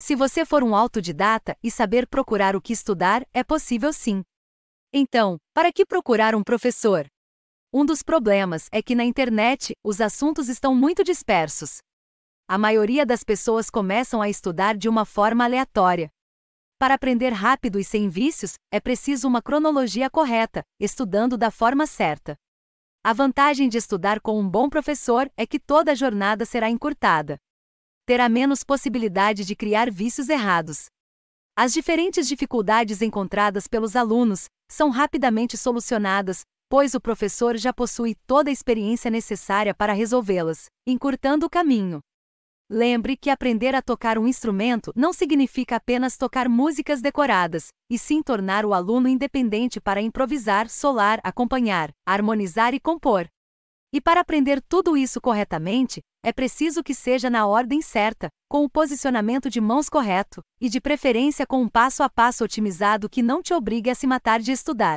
Se você for um autodidata e saber procurar o que estudar, é possível sim. Então, para que procurar um professor? Um dos problemas é que na internet, os assuntos estão muito dispersos. A maioria das pessoas começam a estudar de uma forma aleatória. Para aprender rápido e sem vícios, é preciso uma cronologia correta, estudando da forma certa. A vantagem de estudar com um bom professor é que toda a jornada será encurtada terá menos possibilidade de criar vícios errados. As diferentes dificuldades encontradas pelos alunos são rapidamente solucionadas, pois o professor já possui toda a experiência necessária para resolvê-las, encurtando o caminho. Lembre que aprender a tocar um instrumento não significa apenas tocar músicas decoradas, e sim tornar o aluno independente para improvisar, solar, acompanhar, harmonizar e compor. E para aprender tudo isso corretamente, é preciso que seja na ordem certa, com o posicionamento de mãos correto, e de preferência com um passo a passo otimizado que não te obrigue a se matar de estudar.